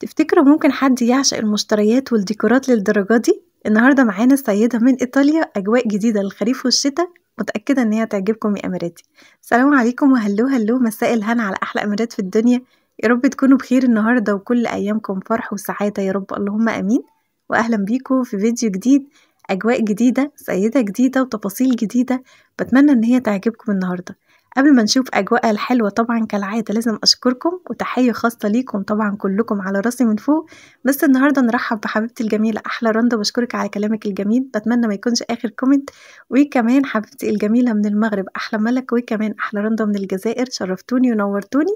تفتكروا ممكن حد يعشق المشتريات والديكورات للدرجة دي؟ النهاردة معانا السيدة من إيطاليا أجواء جديدة للخريف والشتاء متأكدة إن هي تعجبكم يا أميراتي السلام عليكم وهلو هلو مساء الهنا على أحلى أميرات في الدنيا يا رب تكونوا بخير النهاردة وكل أيامكم فرح وسعادة يا رب اللهم أمين وأهلا بيكم في فيديو جديد أجواء جديدة سيدة جديدة وتفاصيل جديدة بتمنى إن هي تعجبكم النهاردة قبل ما نشوف أجواءها الحلوة طبعا كالعادة لازم أشكركم وتحية خاصة ليكم طبعا كلكم على راسي من فوق بس النهاردة نرحب بحبيبتي الجميلة أحلى رندا بشكرك على كلامك الجميل بتمنى ما يكونش آخر كومنت وكمان حبيبتي الجميلة من المغرب أحلى ملك وكمان أحلى رندا من الجزائر شرفتوني ونورتوني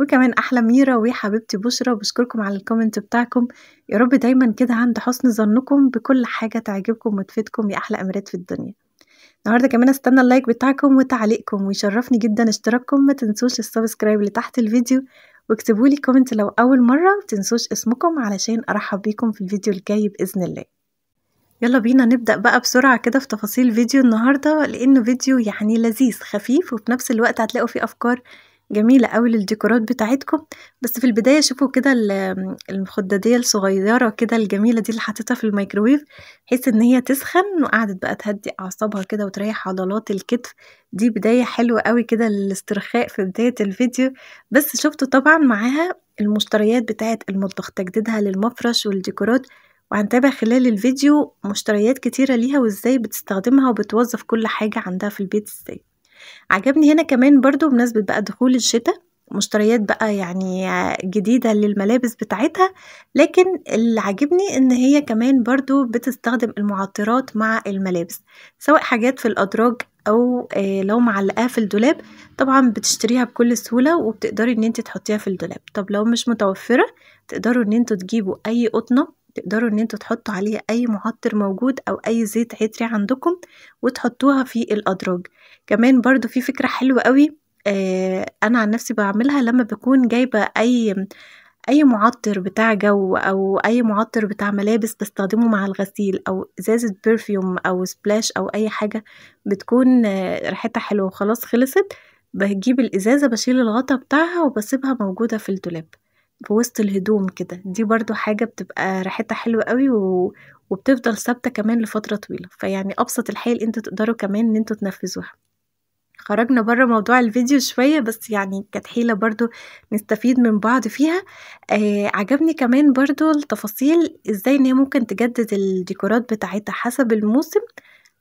وكمان أحلى ميرا وحبيبتي بشرى بشكركم على الكومنت بتاعكم يا رب دايما كده عند حسن ظنكم بكل حاجة تعجبكم وتفيدكم يا أحلى أميرات في الدنيا النهارده كمان استنى اللايك بتاعكم وتعليقكم ويشرفني جدا اشتراككم ما تنسوش السبسكرايب اللي تحت الفيديو واكتبوا لي كومنت لو اول مره ما تنسوش اسمكم علشان ارحب بيكم في الفيديو الجاي باذن الله يلا بينا نبدأ بقى بسرعة كده في تفاصيل فيديو النهاردة لأنه فيديو يعني لذيذ خفيف وفي نفس الوقت هتلاقوا فيه أفكار جميلة قوي للديكورات بتاعتكم بس في البداية شوفوا كده المخددية الصغيرة كده الجميلة دي اللي حطيتها في الميكروويف بحيث ان هي تسخن وقعدت بقى تهدي اعصابها كده وتريح عضلات الكتف دي بداية حلوة قوي كده للاسترخاء في بداية الفيديو بس شفتوا طبعا معاها المشتريات بتاعة المطبخ تجديدها للمفرش والديكورات وهنتابع خلال الفيديو مشتريات كتيرة ليها وازاي بتستخدمها وبتوظف كل حاجة عندها في البيت ازاي عجبني هنا كمان برضو بمناسبة بقى دخول الشتاء مشتريات بقى يعني جديدة للملابس بتاعتها لكن اللي عجبني ان هي كمان برضو بتستخدم المعطرات مع الملابس سواء حاجات في الأدراج او آه، لو معلقاها في الدولاب طبعا بتشتريها بكل سهولة وبتقدري ان انت تحطيها في الدولاب طب لو مش متوفرة تقدروا ان انتوا تجيبوا اي قطنة تقدروا ان انتوا تحطوا عليه اي معطر موجود او اي زيت عطري عندكم وتحطوها في الادراج كمان برضو في فكرة حلوة قوي آه انا عن نفسي بعملها لما بكون جايبة اي اي معطر بتاع جو او اي معطر بتاع ملابس بستخدمه مع الغسيل او ازازة برفيوم او سبلاش او اي حاجة بتكون آه، ريحتها حلوة وخلاص خلصت بجيب الازازة بشيل الغطا بتاعها وبسيبها موجودة في الدولاب في وسط الهدوم كده دي برضو حاجة بتبقى ريحتها حلوة قوي و... وبتفضل ثابتة كمان لفترة طويلة فيعني أبسط الحيل انتوا تقدروا كمان ان انتوا تنفذوها خرجنا بره موضوع الفيديو شوية بس يعني كانت حيلة برضو نستفيد من بعض فيها آه عجبني كمان برضو التفاصيل ازاي ان هي ممكن تجدد الديكورات بتاعتها حسب الموسم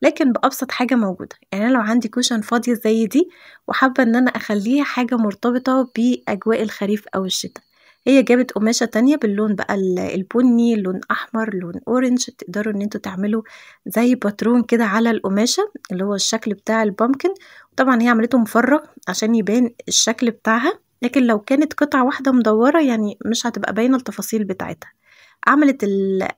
لكن بأبسط حاجة موجودة يعني أنا لو عندي كوشن فاضية زي دي وحابة ان انا اخليها حاجة مرتبطة بأجواء الخريف او الشتاء هي جابت قماشة تانية باللون بقى البني لون أحمر لون أورنج تقدروا ان انتوا تعملوا زي باترون كده على القماشة اللي هو الشكل بتاع البامكن طبعا هي عملته مفرغ عشان يبان الشكل بتاعها لكن لو كانت قطعة واحدة مدورة يعني مش هتبقى باينة التفاصيل بتاعتها عملت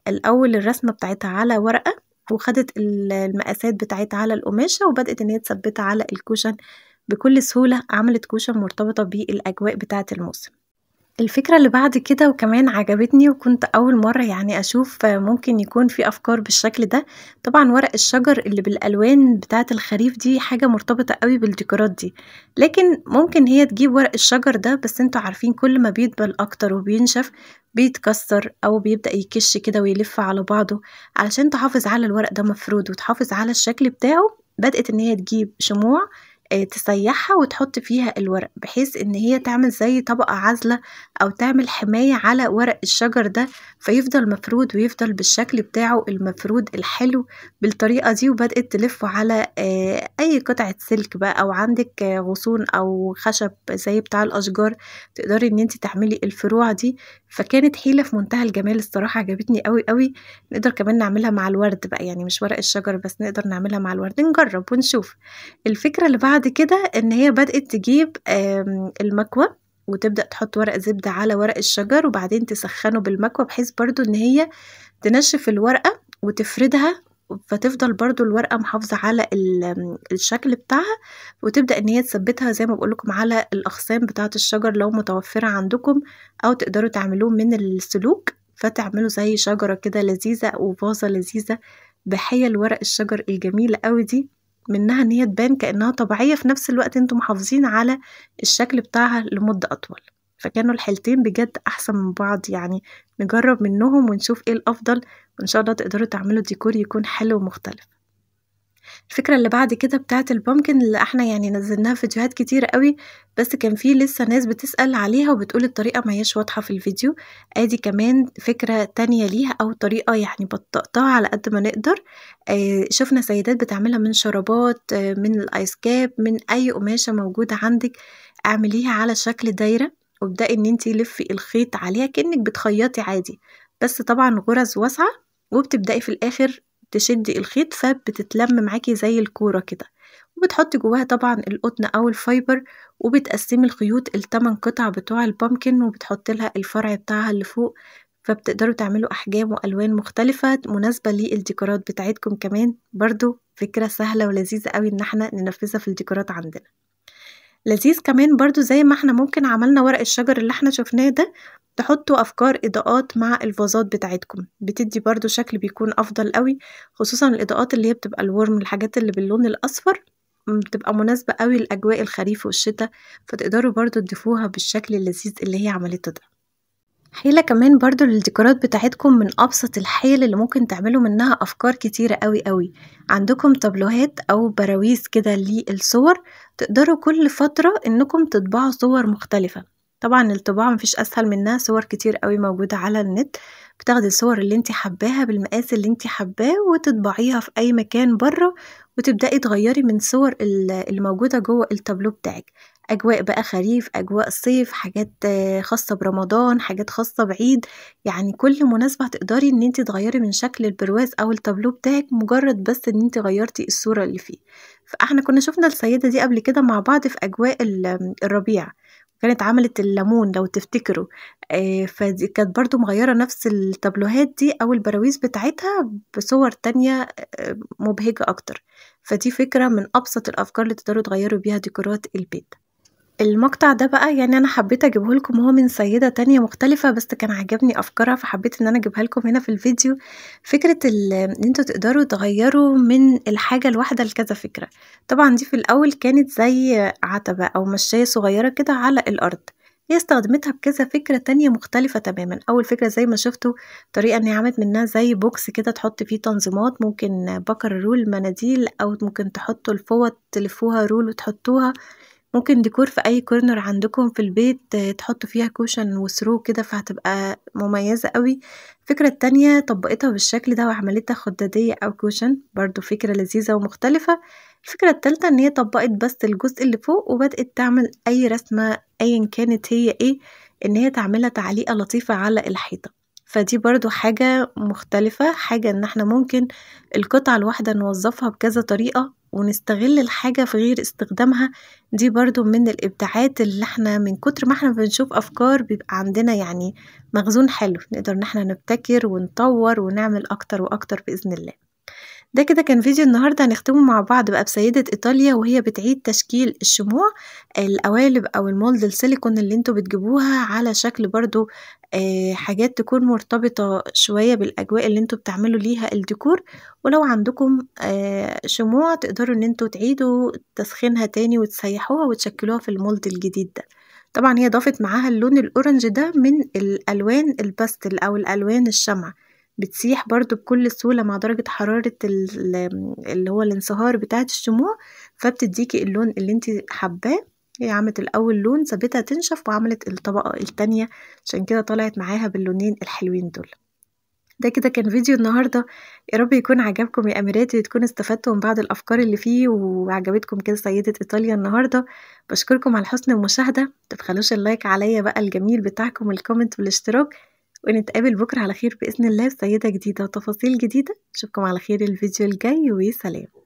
الأول الرسمة بتاعتها على ورقة وخدت المقاسات بتاعتها على القماشة وبدأت ان هي تثبتها على الكوشن بكل سهولة عملت كوشن مرتبطة بالأجواء بتاعة الموسم الفكرة اللي بعد كده وكمان عجبتني وكنت أول مرة يعني أشوف ممكن يكون في أفكار بالشكل ده طبعا ورق الشجر اللي بالألوان بتاعة الخريف دي حاجة مرتبطة قوي بالديكورات دي لكن ممكن هي تجيب ورق الشجر ده بس انتوا عارفين كل ما بيدبل أكتر وبينشف بيتكسر أو بيبدأ يكش كده ويلف على بعضه علشان تحافظ على الورق ده مفرود وتحافظ على الشكل بتاعه بدأت إن هي تجيب شموع آه، تسيحها وتحط فيها الورق بحيث ان هي تعمل زي طبقة عزلة او تعمل حماية على ورق الشجر ده فيفضل مفرود ويفضل بالشكل بتاعه المفرود الحلو بالطريقة دي وبدأت تلفه على آه، اي قطعة سلك بقى او عندك غصون او خشب زي بتاع الاشجار تقدري ان انت تعملي الفروع دي فكانت حيلة في منتهى الجمال الصراحة عجبتني قوي قوي نقدر كمان نعملها مع الورد بقى يعني مش ورق الشجر بس نقدر نعملها مع الورد نجرب ونشوف الفكرة اللي بعد بعد كده ان هي بدأت تجيب المكوة وتبدأ تحط ورق زبدة على ورق الشجر وبعدين تسخنه بالمكوة بحيث برضو ان هي تنشف الورقة وتفردها فتفضل برضو الورقة محافظة على الشكل بتاعها وتبدأ ان هي تثبتها زي ما بقولكم على الاغصان بتاعة الشجر لو متوفرة عندكم او تقدروا تعملوه من السلوك فتعملوا زي شجرة كده لذيذة او لذيذة بحيل ورق الشجر الجميلة قوي دي منها ان هي تبان كانها طبيعيه في نفس الوقت انتم محافظين على الشكل بتاعها لمده اطول فكانوا الحالتين بجد احسن من بعض يعني نجرب منهم ونشوف ايه الافضل وان شاء الله تقدروا تعملوا ديكور يكون حلو ومختلف الفكرة اللي بعد كده بتاعة البامكن اللي احنا يعني نزلناها فيديوهات كتير قوي بس كان في لسه ناس بتسأل عليها وبتقول الطريقة ما هيش واضحة في الفيديو ادي كمان فكرة تانية ليها او طريقة يعني بطقتها على قد ما نقدر آه، شفنا سيدات بتعملها من شرابات آه، من الايس كاب من اي قماشة موجودة عندك اعمليها على شكل دايرة وابدأي ان انتي لفي الخيط عليها كأنك بتخيطي عادي بس طبعا غرز واسعة وبتبدأي في الآخر تشدي الخيط فبتتلم معاكي زي الكورة كده وبتحطي جواها طبعا القطن او الفايبر وبتقسمي الخيوط التمن قطع بتوع البامكن وبتحطي لها الفرع بتاعها اللي فوق فبتقدروا تعملوا احجام والوان مختلفة مناسبة للديكورات بتاعتكم كمان برضو فكرة سهلة ولذيذة قوي ان احنا ننفذها في الديكورات عندنا لذيذ كمان برضو زي ما احنا ممكن عملنا ورق الشجر اللي احنا شفناه ده تحطوا أفكار إضاءات مع الفازات بتاعتكم بتدي برضو شكل بيكون أفضل قوي خصوصا الإضاءات اللي هي بتبقى الورم الحاجات اللي باللون الأصفر بتبقى مناسبة قوي لأجواء الخريف والشتاء فتقدروا برضو تضيفوها بالشكل اللذيذ اللي هي عملته ده حيلة كمان برضو للديكورات بتاعتكم من أبسط الحيل اللي ممكن تعملوا منها أفكار كتيرة قوي قوي عندكم تابلوهات أو براويز كده للصور تقدروا كل فترة إنكم تطبعوا صور مختلفة طبعا الطباعة مفيش اسهل منها صور كتير قوي موجودة على النت بتاخدي الصور اللي انت حباها بالمقاس اللي انت حباه وتطبعيها في اي مكان بره وتبدأي تغيري من صور اللي موجودة جوه التابلو بتاعك اجواء بقى خريف اجواء صيف حاجات خاصة برمضان حاجات خاصة بعيد يعني كل مناسبة تقدري ان انت تغيري من شكل البرواز او التابلو بتاعك مجرد بس ان انت غيرتي الصورة اللي فيه فاحنا كنا شفنا السيدة دي قبل كده مع بعض في اجواء الربيع كانت عملت الليمون لو تفتكروا آه، فكانت كانت برضو مغيرة نفس التابلوهات دي أو البراويز بتاعتها بصور تانية آه، مبهجة أكتر فدي فكرة من أبسط الأفكار اللي تقدروا تغيروا بيها ديكورات البيت المقطع ده بقى يعني أنا حبيت أجيبه لكم هو من سيدة تانية مختلفة بس كان عجبني أفكارها فحبيت إن أنا أجيبها لكم هنا في الفيديو فكرة إن انتوا تقدروا تغيروا من الحاجة الواحدة لكذا فكرة طبعا دي في الأول كانت زي عتبة أو مشاية صغيرة كده على الأرض هي استخدمتها بكذا فكرة تانية مختلفة تماما أول فكرة زي ما شفتوا طريقة إن هي عملت منها زي بوكس كده تحط فيه تنظيمات ممكن بكر رول مناديل أو ممكن تحطوا الفوط تلفوها رول وتحطوها ممكن ديكور في اي كورنر عندكم في البيت تحطوا فيها كوشن وسرو كده فهتبقى مميزة قوي الفكرة التانية طبقتها بالشكل ده وعملتها خدادية او كوشن برضو فكرة لذيذة ومختلفة الفكرة التالتة ان هي طبقت بس الجزء اللي فوق وبدأت تعمل اي رسمة ايا كانت هي ايه ان هي تعملها تعليقة لطيفة على الحيطة فدي برضو حاجة مختلفة حاجة ان احنا ممكن القطعة الواحدة نوظفها بكذا طريقة ونستغل الحاجة في غير استخدامها دي برضو من الإبداعات اللي احنا من كتر ما احنا بنشوف أفكار بيبقى عندنا يعني مخزون حلو نقدر ان احنا نبتكر ونطور ونعمل أكتر وأكتر بإذن الله ده كده كان فيديو النهاردة هنختمه مع بعض بقى بسيدة إيطاليا وهي بتعيد تشكيل الشموع القوالب أو المولد السيليكون اللي انتوا بتجيبوها على شكل برضو آه، حاجات تكون مرتبطة شوية بالأجواء اللي انتوا بتعملوا ليها الديكور ولو عندكم آه، شموع تقدروا ان انتوا تعيدوا تسخينها تاني وتسيحوها وتشكلوها في المولد الجديد ده طبعا هي ضافت معاها اللون الأورنج ده من الألوان الباستل أو الألوان الشمع بتسيح برضو بكل سهولة مع درجة حرارة اللي هو الانصهار بتاعة الشموع فبتديكي اللون اللي انت حباه هي عملت الأول لون سابتها تنشف وعملت الطبقة التانية عشان كده طلعت معاها باللونين الحلوين دول ده كده كان فيديو النهارده يا رب يكون عجبكم يا اميراتي وتكون استفدتوا من بعض الافكار اللي فيه وعجبتكم كده سيده ايطاليا النهارده بشكركم على حسن المشاهده تبخلوش اللايك عليا بقى الجميل بتاعكم والكومنت والاشتراك ونتقابل بكرة على خير بإذن الله سيدة جديدة وتفاصيل جديدة نشوفكم على خير الفيديو الجاي وسلام